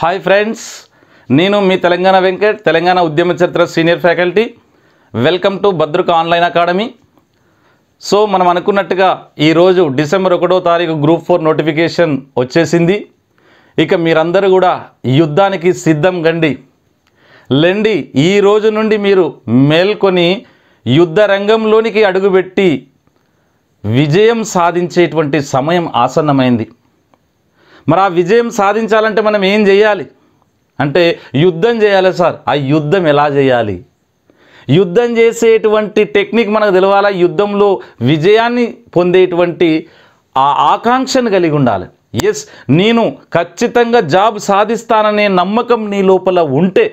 hi friends నేను మీ తెలంగాణ వెంకట్ తెలంగాణ ఉద్యమ చరిత్ర senior faculty welcome to Bhadraka online academy so మనం అనుకున్నట్టుగా ఈరోజు డిసెంబర్ ఒకటో తారీఖు గ్రూప్ ఫోర్ నోటిఫికేషన్ వచ్చేసింది ఇక మీరందరూ కూడా యుద్ధానికి సిద్ధం గండి లెండి ఈ రోజు నుండి మీరు మేల్కొని యుద్ధ రంగంలోనికి అడుగుపెట్టి విజయం సాధించేటువంటి సమయం ఆసన్నమైంది మరి ఆ విజయం సాధించాలంటే మనం ఏం చేయాలి అంటే యుద్ధం చేయాలి సార్ ఆ యుద్ధం ఎలా చేయాలి యుద్ధం చేసేటువంటి టెక్నిక్ మనకు తెలవాలి యుద్ధంలో విజయాన్ని పొందేటువంటి ఆ ఆకాంక్షను కలిగి ఉండాలి ఎస్ నేను ఖచ్చితంగా జాబ్ సాధిస్తాననే నమ్మకం నీ లోపల ఉంటే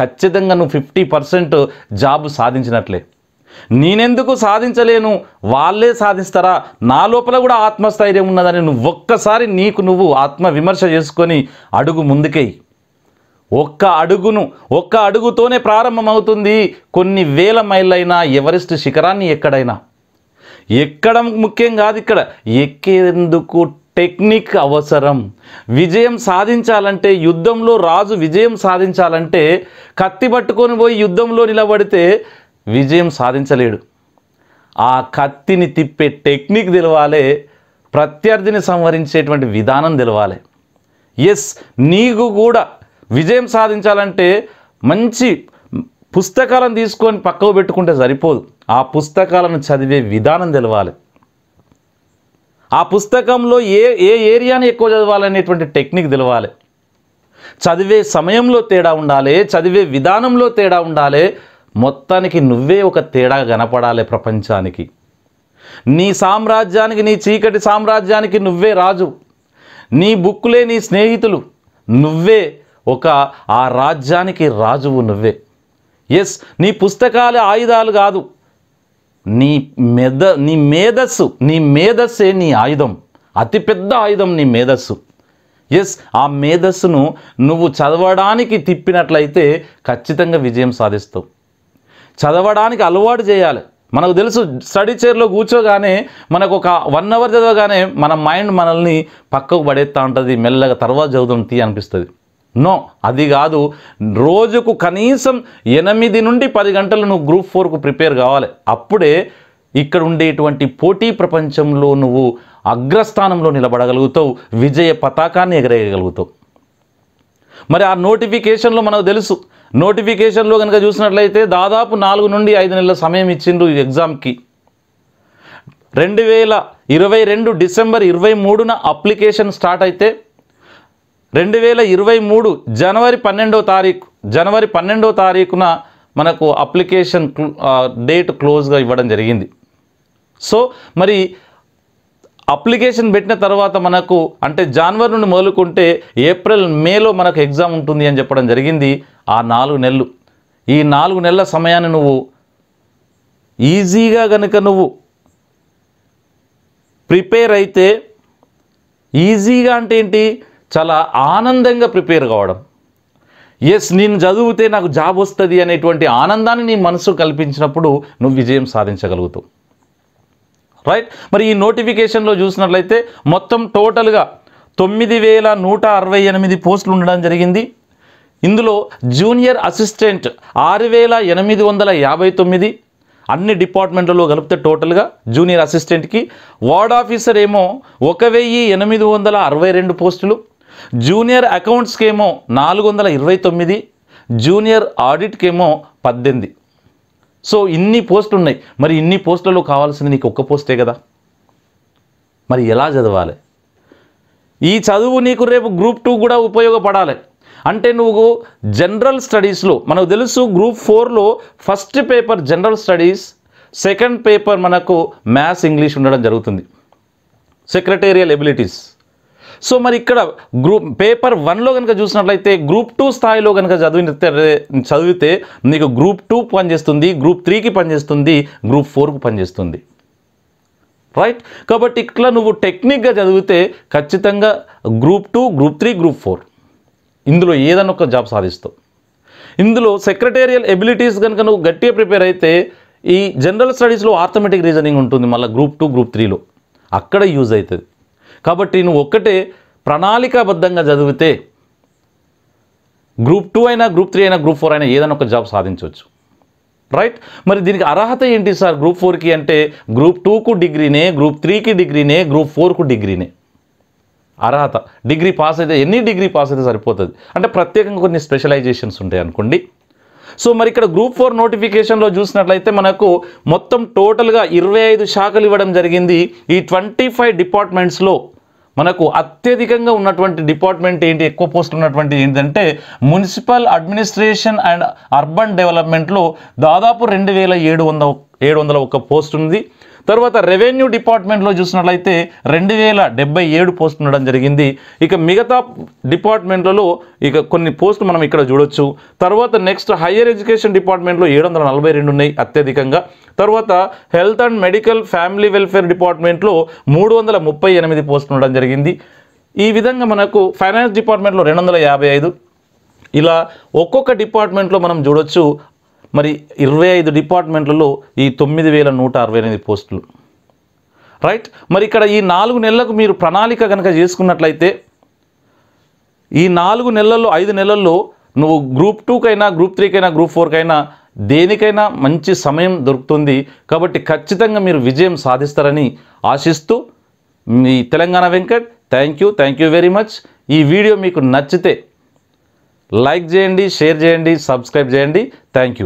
ఖచ్చితంగా నువ్వు ఫిఫ్టీ పర్సెంట్ జాబ్ సాధించినట్లే నేనెందుకు సాధించలేను వాళ్ళే సాధిస్తారా నా లోపల కూడా ఆత్మస్థైర్యం ఉన్నదని నువ్వు ఒక్కసారి నీకు నువ్వు ఆత్మ విమర్శ చేసుకొని అడుగు ముందుకేయి ఒక్క అడుగును ఒక్క అడుగుతోనే ప్రారంభమవుతుంది కొన్ని వేల మైళ్ళైనా ఎవరెస్ట్ శిఖరాన్ని ఎక్కడైనా ఎక్కడ ముఖ్యం కాదు ఇక్కడ ఎక్కేందుకు టెక్నిక్ అవసరం విజయం సాధించాలంటే యుద్ధంలో రాజు విజయం సాధించాలంటే కత్తి పట్టుకొని పోయి యుద్ధంలో నిలబడితే విజయం సాధించలేడు ఆ కత్తిని తిప్పే టెక్నిక్ తెలవాలి ప్రత్యర్థిని సంవరించేటువంటి విధానం తెలవాలి ఎస్ నీకు కూడా విజయం సాధించాలంటే మంచి పుస్తకాలను తీసుకొని పక్కకు పెట్టుకుంటే సరిపోదు ఆ పుస్తకాలను చదివే విధానం తెలవాలి ఆ పుస్తకంలో ఏ ఏ ఏరియాని ఎక్కువ చదవాలనేటువంటి టెక్నిక్ తెలవాలి చదివే సమయంలో తేడా ఉండాలి చదివే విధానంలో తేడా ఉండాలి మొత్తానికి నువ్వే ఒక తేడా కనపడాలి ప్రపంచానికి నీ సామ్రాజ్యానికి నీ చీకటి సామ్రాజ్యానికి నువ్వే రాజు నీ బుక్కులే నీ స్నేహితులు నువ్వే ఒక ఆ రాజ్యానికి రాజువు నువ్వే ఎస్ నీ పుస్తకాలే ఆయుధాలు కాదు నీ మెద నీ మేధస్సు నీ మేధస్సే నీ ఆయుధం అతిపెద్ద ఆయుధం నీ మేధస్సు ఎస్ ఆ మేధస్సును నువ్వు చదవడానికి తిప్పినట్లయితే ఖచ్చితంగా విజయం సాధిస్తావు చదవడానికి అలవాటు చేయాలి మనకు తెలుసు స్టడీ చైర్లో కూర్చోగానే మనకు ఒక వన్ అవర్ చదవగానే మన మైండ్ మనల్ని పక్కకు పడేస్తూ ఉంటుంది మెల్లగా తర్వాత చదువుతాం తీ అనిపిస్తుంది నో అది కాదు రోజుకు కనీసం ఎనిమిది నుండి పది గంటలు నువ్వు గ్రూప్ ఫోర్కు ప్రిపేర్ కావాలి అప్పుడే ఇక్కడ ఉండేటువంటి పోటీ ప్రపంచంలో నువ్వు అగ్రస్థానంలో నిలబడగలుగుతావు విజయ పతాకాన్ని ఎగరేయగలుగుతావు మరి ఆ నోటిఫికేషన్లో మనకు తెలుసు నోటిఫికేషన్లో కనుక చూసినట్లయితే దాదాపు నాలుగు నుండి ఐదు నెలల సమయం ఇచ్చిండ్రు ఈ ఎగ్జామ్కి రెండు వేల ఇరవై రెండు డిసెంబర్ ఇరవై మూడున అప్లికేషన్ స్టార్ట్ అయితే రెండు వేల ఇరవై మూడు జనవరి పన్నెండో తారీఖు జనవరి పన్నెండో తారీఖున మనకు అప్లికేషన్ డేట్ క్లోజ్గా ఇవ్వడం జరిగింది సో మరి అప్లికేషన్ పెట్టిన తర్వాత మనకు అంటే జనవరి నుండి మొదలుకుంటే ఏప్రిల్ మేలో మనకు ఎగ్జామ్ ఉంటుంది అని చెప్పడం జరిగింది ఆ నాలుగు నెలలు ఈ నాలుగు నెలల సమయాన్ని నువ్వు ఈజీగా కనుక నువ్వు ప్రిపేర్ అయితే ఈజీగా అంటే ఏంటి చాలా ఆనందంగా ప్రిపేర్ కావడం ఎస్ నేను చదివితే నాకు జాబ్ వస్తుంది అనేటువంటి ఆనందాన్ని నీ మనసు కల్పించినప్పుడు నువ్వు విజయం సాధించగలుగుతావు రైట్ మరి ఈ నోటిఫికేషన్లో చూసినట్లయితే మొత్తం టోటల్గా తొమ్మిది వేల నూట అరవై ఎనిమిది పోస్టులు ఉండడం జరిగింది ఇందులో జూనియర్ అసిస్టెంట్ ఆరు వేల ఎనిమిది వందల యాభై తొమ్మిది అన్ని డిపార్ట్మెంట్లలో కలిపితే టోటల్గా జూనియర్ అసిస్టెంట్కి వార్డ్ ఆఫీసర్ ఏమో ఒక వెయ్యి ఎనిమిది వందల అరవై రెండు పోస్టులు జూనియర్ అకౌంట్స్కి ఏమో నాలుగు వందల ఇరవై తొమ్మిది జూనియర్ ఆడిట్కి ఏమో పద్దెనిమిది సో ఇన్ని పోస్టులు ఉన్నాయి మరి ఇన్ని పోస్టులలో కావాల్సింది నీకు ఒక్క పోస్టే కదా మరి ఎలా చదవాలి ఈ చదువు నీకు రేపు గ్రూప్ టూ కూడా ఉపయోగపడాలి అంటే నువ్వు జనరల్ స్టడీస్లో మనకు తెలుసు గ్రూప్ ఫోర్లో first paper general studies second paper మనకు మ్యాథ్స్ ఇంగ్లీష్ ఉండడం జరుగుతుంది సెక్రటేరియల్ ఎబిలిటీస్ సో మరి ఇక్కడ గ్రూప్ పేపర్ వన్లో కనుక చూసినట్లయితే గ్రూప్ టూ స్థాయిలో కనుక చదివితే చదివితే నీకు గ్రూప్ టూ పనిచేస్తుంది గ్రూప్ త్రీకి పనిచేస్తుంది గ్రూప్ ఫోర్కి పనిచేస్తుంది రైట్ కాబట్టి ఇట్లా నువ్వు టెక్నిక్గా చదివితే ఖచ్చితంగా group two group three group four ఇందులో ఏదన్న ఒక జాబ్ సాధిస్తావు ఇందులో సెక్రటేరియల్ ఎబిలిటీస్ కనుక నువ్వు గట్టిగా ప్రిపేర్ అయితే ఈ జనరల్ స్టడీస్లో ఆర్థమెటిక్ రీజనింగ్ ఉంటుంది మళ్ళీ గ్రూప్ టూ గ్రూప్ త్రీలో అక్కడ యూజ్ అవుతుంది కాబట్టి నువ్వు ఒక్కటే ప్రణాళికాబద్ధంగా చదివితే గ్రూప్ టూ అయినా గ్రూప్ త్రీ అయినా గ్రూప్ ఫోర్ అయినా ఏదైనా ఒక జాబ్ సాధించవచ్చు రైట్ మరి దీనికి అర్హత ఏంటి సార్ గ్రూప్ ఫోర్కి అంటే గ్రూప్ టూకు డిగ్రీనే గ్రూప్ త్రీకి డిగ్రీనే గ్రూప్ ఫోర్కు డిగ్రీనే అర్హత డిగ్రీ పాస్ అయితే ఎన్ని డిగ్రీ పాస్ అయితే సరిపోతుంది అంటే ప్రత్యేకంగా కొన్ని స్పెషలైజేషన్స్ ఉంటాయి అనుకోండి సో మరి ఇక్కడ గ్రూప్ ఫోర్ నోటిఫికేషన్లో చూసినట్లయితే మనకు మొత్తం టోటల్గా ఇరవై ఐదు శాఖలు ఇవ్వడం జరిగింది ఈ ట్వంటీ ఫైవ్ డిపార్ట్మెంట్స్లో మనకు అత్యధికంగా ఉన్నటువంటి డిపార్ట్మెంట్ ఏంటి ఎక్కువ పోస్ట్ ఉన్నటువంటి ఏంటంటే మున్సిపల్ అడ్మినిస్ట్రేషన్ అండ్ అర్బన్ డెవలప్మెంట్లో దాదాపు రెండు వేల ఏడు వందల ఏడు వందల ఒక్క పోస్ట్ ఉంది తర్వాత రెవెన్యూ డిపార్ట్మెంట్లో చూసినట్లయితే రెండు వేల డెబ్బై ఏడు పోస్ట్ ఉండడం జరిగింది ఇక మిగతా డిపార్ట్మెంట్లలో ఇక కొన్ని పోస్టులు మనం ఇక్కడ చూడొచ్చు తర్వాత నెక్స్ట్ హయ్యర్ ఎడ్యుకేషన్ డిపార్ట్మెంట్లో ఏడు వందల నలభై రెండు ఉన్నాయి అత్యధికంగా తర్వాత health and medical family welfare డిపార్ట్మెంట్లో మూడు వందల ముప్పై ఎనిమిది పోస్ట్ ఉండడం జరిగింది ఈ విధంగా మనకు ఫైనాన్స్ డిపార్ట్మెంట్లో రెండు వందల యాభై ఐదు ఇలా ఒక్కొక్క డిపార్ట్మెంట్లో మనం చూడొచ్చు మరి ఇరవై ఐదు డిపార్ట్మెంట్లలో ఈ తొమ్మిది వేల నూట అరవై ఎనిమిది పోస్టులు రైట్ మరి ఇక్కడ ఈ నాలుగు నెలలకు మీరు ప్రణాళిక కనుక చేసుకున్నట్లయితే ఈ నాలుగు నెలల్లో ఐదు నెలల్లో నువ్వు గ్రూప్ టూకైనా గ్రూప్ త్రీకైనా గ్రూప్ ఫోర్కైనా దేనికైనా మంచి సమయం దొరుకుతుంది కాబట్టి ఖచ్చితంగా మీరు విజయం సాధిస్తారని ఆశిస్తూ మీ Telangana Venkat thank you thank you very much ఈ వీడియో మీకు నచ్చితే లైక్ చేయండి షేర్ చేయండి సబ్స్క్రైబ్ చేయండి థ్యాంక్